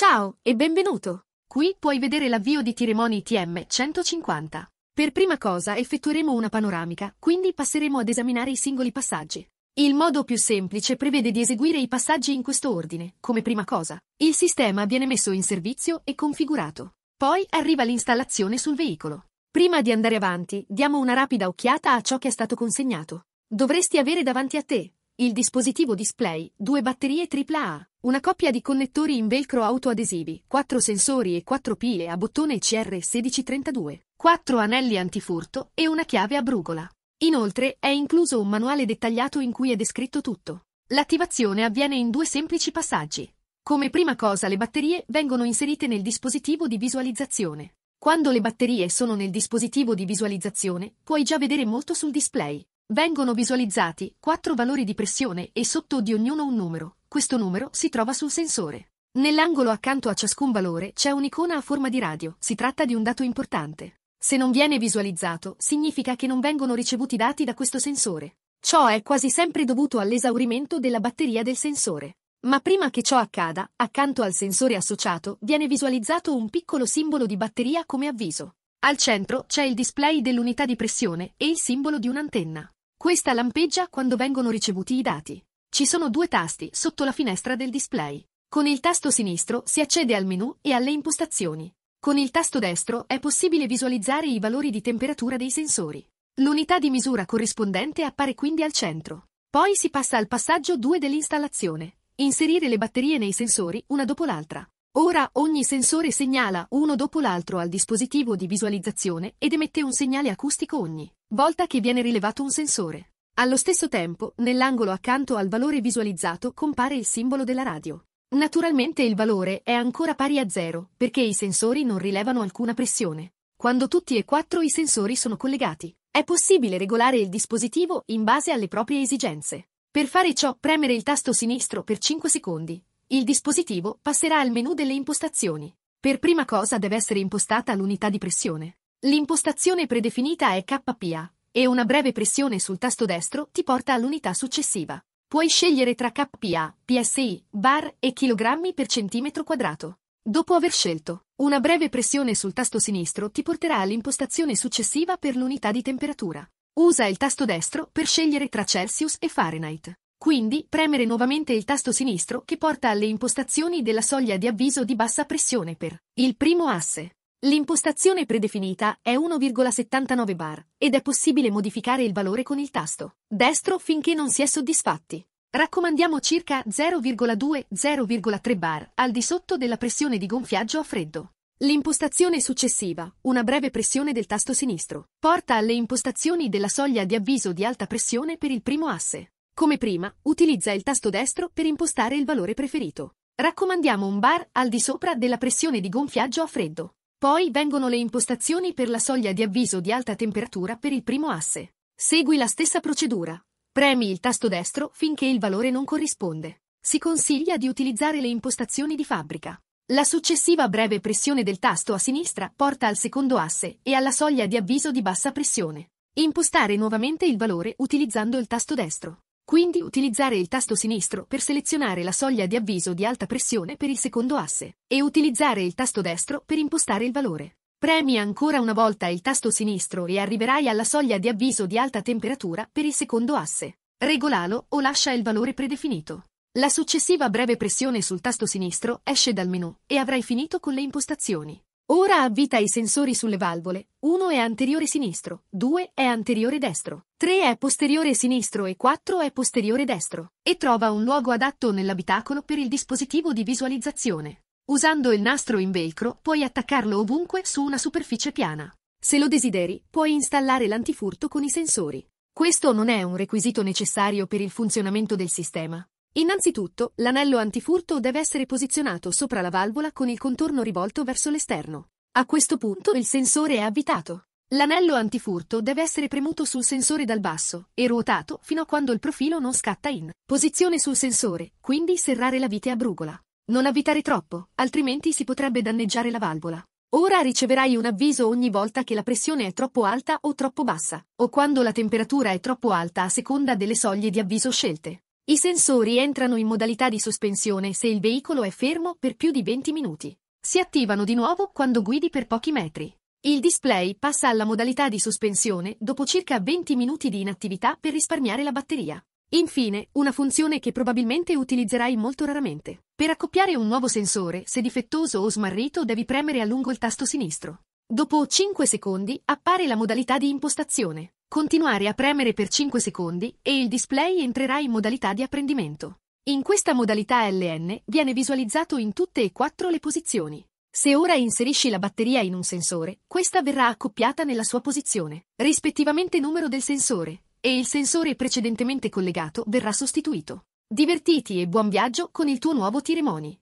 Ciao e benvenuto! Qui puoi vedere l'avvio di Tiremoni TM 150. Per prima cosa effettueremo una panoramica, quindi passeremo ad esaminare i singoli passaggi. Il modo più semplice prevede di eseguire i passaggi in questo ordine, come prima cosa. Il sistema viene messo in servizio e configurato. Poi arriva l'installazione sul veicolo. Prima di andare avanti, diamo una rapida occhiata a ciò che è stato consegnato. Dovresti avere davanti a te il dispositivo display, due batterie AAA, una coppia di connettori in velcro autoadesivi, quattro sensori e quattro pile a bottone CR1632, quattro anelli antifurto e una chiave a brugola. Inoltre è incluso un manuale dettagliato in cui è descritto tutto. L'attivazione avviene in due semplici passaggi. Come prima cosa le batterie vengono inserite nel dispositivo di visualizzazione. Quando le batterie sono nel dispositivo di visualizzazione, puoi già vedere molto sul display. Vengono visualizzati quattro valori di pressione e sotto di ognuno un numero. Questo numero si trova sul sensore. Nell'angolo accanto a ciascun valore c'è un'icona a forma di radio. Si tratta di un dato importante. Se non viene visualizzato, significa che non vengono ricevuti dati da questo sensore. Ciò è quasi sempre dovuto all'esaurimento della batteria del sensore. Ma prima che ciò accada, accanto al sensore associato viene visualizzato un piccolo simbolo di batteria come avviso. Al centro c'è il display dell'unità di pressione e il simbolo di un'antenna. Questa lampeggia quando vengono ricevuti i dati. Ci sono due tasti sotto la finestra del display. Con il tasto sinistro si accede al menu e alle impostazioni. Con il tasto destro è possibile visualizzare i valori di temperatura dei sensori. L'unità di misura corrispondente appare quindi al centro. Poi si passa al passaggio 2 dell'installazione. Inserire le batterie nei sensori una dopo l'altra. Ora ogni sensore segnala uno dopo l'altro al dispositivo di visualizzazione ed emette un segnale acustico ogni volta che viene rilevato un sensore. Allo stesso tempo, nell'angolo accanto al valore visualizzato compare il simbolo della radio. Naturalmente il valore è ancora pari a zero, perché i sensori non rilevano alcuna pressione. Quando tutti e quattro i sensori sono collegati, è possibile regolare il dispositivo in base alle proprie esigenze. Per fare ciò, premere il tasto sinistro per 5 secondi. Il dispositivo passerà al menu delle impostazioni. Per prima cosa deve essere impostata l'unità di pressione. L'impostazione predefinita è KPA e una breve pressione sul tasto destro ti porta all'unità successiva. Puoi scegliere tra KPA, PSI, bar e chilogrammi per centimetro quadrato. Dopo aver scelto, una breve pressione sul tasto sinistro ti porterà all'impostazione successiva per l'unità di temperatura. Usa il tasto destro per scegliere tra Celsius e Fahrenheit. Quindi premere nuovamente il tasto sinistro che porta alle impostazioni della soglia di avviso di bassa pressione per il primo asse, L'impostazione predefinita è 1,79 bar ed è possibile modificare il valore con il tasto destro finché non si è soddisfatti. Raccomandiamo circa 0,2-0,3 bar al di sotto della pressione di gonfiaggio a freddo. L'impostazione successiva, una breve pressione del tasto sinistro, porta alle impostazioni della soglia di avviso di alta pressione per il primo asse. Come prima, utilizza il tasto destro per impostare il valore preferito. Raccomandiamo un bar al di sopra della pressione di gonfiaggio a freddo. Poi vengono le impostazioni per la soglia di avviso di alta temperatura per il primo asse. Segui la stessa procedura. Premi il tasto destro finché il valore non corrisponde. Si consiglia di utilizzare le impostazioni di fabbrica. La successiva breve pressione del tasto a sinistra porta al secondo asse e alla soglia di avviso di bassa pressione. Impostare nuovamente il valore utilizzando il tasto destro. Quindi utilizzare il tasto sinistro per selezionare la soglia di avviso di alta pressione per il secondo asse e utilizzare il tasto destro per impostare il valore. Premi ancora una volta il tasto sinistro e arriverai alla soglia di avviso di alta temperatura per il secondo asse. Regolalo o lascia il valore predefinito. La successiva breve pressione sul tasto sinistro esce dal menu e avrai finito con le impostazioni. Ora avvita i sensori sulle valvole, 1 è anteriore sinistro, 2 è anteriore destro, 3 è posteriore sinistro e 4 è posteriore destro, e trova un luogo adatto nell'abitacolo per il dispositivo di visualizzazione. Usando il nastro in velcro puoi attaccarlo ovunque su una superficie piana. Se lo desideri, puoi installare l'antifurto con i sensori. Questo non è un requisito necessario per il funzionamento del sistema, Innanzitutto, l'anello antifurto deve essere posizionato sopra la valvola con il contorno rivolto verso l'esterno. A questo punto il sensore è avvitato. L'anello antifurto deve essere premuto sul sensore dal basso e ruotato fino a quando il profilo non scatta in posizione sul sensore, quindi serrare la vite a brugola. Non avvitare troppo, altrimenti si potrebbe danneggiare la valvola. Ora riceverai un avviso ogni volta che la pressione è troppo alta o troppo bassa, o quando la temperatura è troppo alta a seconda delle soglie di avviso scelte. I sensori entrano in modalità di sospensione se il veicolo è fermo per più di 20 minuti. Si attivano di nuovo quando guidi per pochi metri. Il display passa alla modalità di sospensione dopo circa 20 minuti di inattività per risparmiare la batteria. Infine, una funzione che probabilmente utilizzerai molto raramente. Per accoppiare un nuovo sensore, se difettoso o smarrito, devi premere a lungo il tasto sinistro. Dopo 5 secondi appare la modalità di impostazione. Continuare a premere per 5 secondi e il display entrerà in modalità di apprendimento. In questa modalità LN viene visualizzato in tutte e quattro le posizioni. Se ora inserisci la batteria in un sensore, questa verrà accoppiata nella sua posizione, rispettivamente numero del sensore, e il sensore precedentemente collegato verrà sostituito. Divertiti e buon viaggio con il tuo nuovo Tiremoni!